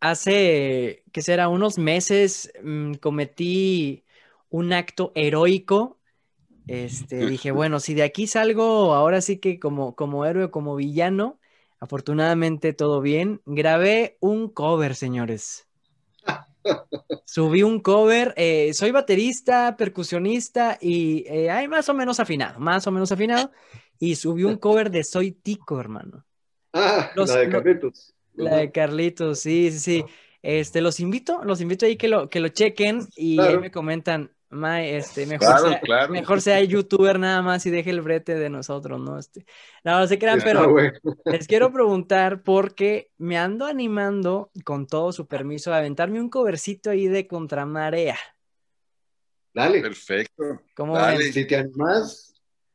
hace, que será, unos meses mm, cometí un acto heroico. Este, dije, bueno, si de aquí salgo, ahora sí que como, como héroe, como villano, afortunadamente todo bien. Grabé un cover, señores. Subí un cover, eh, soy baterista, percusionista y hay eh, más o menos afinado, más o menos afinado. Y subí un cover de Soy Tico, hermano. Ah, la de la de Carlitos, sí, sí, sí. Este, los invito, los invito ahí que lo, que lo chequen y ahí me comentan, este, mejor, sea, mejor sea youtuber nada más y deje el brete de nosotros, ¿no? Este, no, no se crean, pero les quiero preguntar porque me ando animando, con todo su permiso, a aventarme un covercito ahí de Contramarea. Dale. Perfecto. ¿Cómo Dale. Si te animás,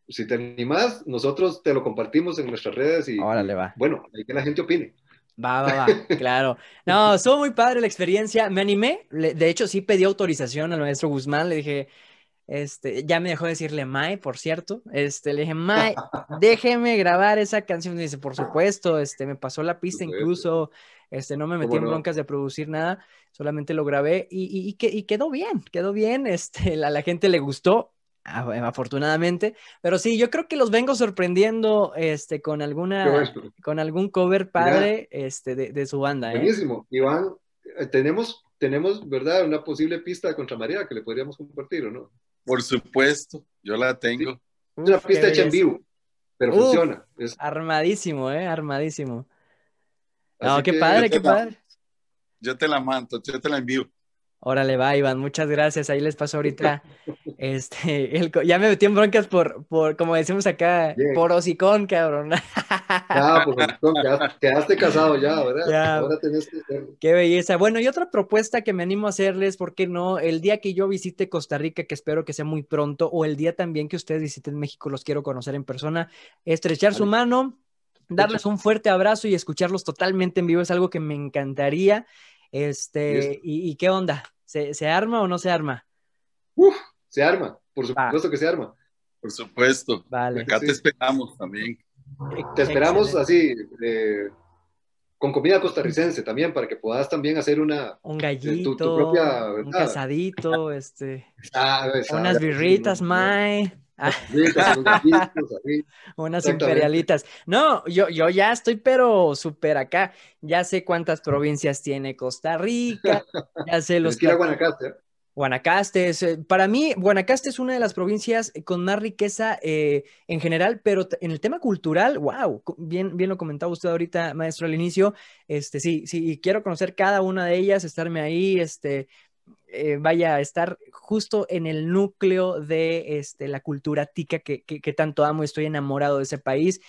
si te animas, nosotros te lo compartimos en nuestras redes y, Órale, va. bueno, ahí que la gente opine. Va, va, va, claro. No, estuvo muy padre la experiencia. Me animé, de hecho sí pedí autorización al maestro Guzmán, le dije, este, ya me dejó decirle Mai, por cierto. Este, le dije, Mai, déjeme grabar esa canción. dice, por supuesto, este, me pasó la pista incluso, este, no me metí en broncas de producir nada, solamente lo grabé y, y, quedó bien, quedó bien. Este, a la gente le gustó. Eh, afortunadamente. Pero sí, yo creo que los vengo sorprendiendo este, con, alguna, con algún cover padre este, de, su banda. ¿eh? Buenísimo. Iván, eh, tenemos, tenemos, ¿verdad? Una posible pista contra María que le podríamos compartir, ¿o no? Por supuesto, yo la tengo. es una pista hecha en vivo, pero funciona. Armadísimo, ¿eh? Armadísimo. ah qué padre, qué padre. Yo te la mando, yo te la envío. Órale, va, Iván, muchas gracias. Ahí les paso ahorita. este, el, ya me metí en broncas por, por como decimos acá, por hocicón, cabrón. ya, por quedaste casado ya, ¿verdad? Ya. Ahora tenés Qué belleza. Bueno, y otra propuesta que me animo a hacerles, ¿por qué no? El día que yo visite Costa Rica, que espero que sea muy pronto, o el día también que ustedes visiten México, los quiero conocer en persona, estrechar su mano, darles un fuerte abrazo y escucharlos totalmente en vivo es algo que me encantaría. Este, y qué onda? ¿Se, arma o no se arma? Uf, se arma, por supuesto que se arma. Por supuesto. Vale. Acá te esperamos también. Te esperamos así, eh, con comida costarricense también, para que puedas también hacer una... Un este, gallito, tu, propia, un casadito, este, unas birritas, mae. Unas imperialitas. No, yo, yo ya estoy, pero súper acá. Ya sé cuántas provincias tiene Costa Rica. Ya sé los. que Guanacaste. ¿eh? Guanacaste, eh, para mí Guanacaste es una de las provincias con más riqueza eh, en general, pero en el tema cultural, wow, bien, bien lo comentaba usted ahorita, maestro, al inicio, este, sí, sí, y quiero conocer cada una de ellas, estarme ahí, este, eh, vaya a estar justo en el núcleo de este, la cultura tica que, que tanto amo, estoy enamorado de ese país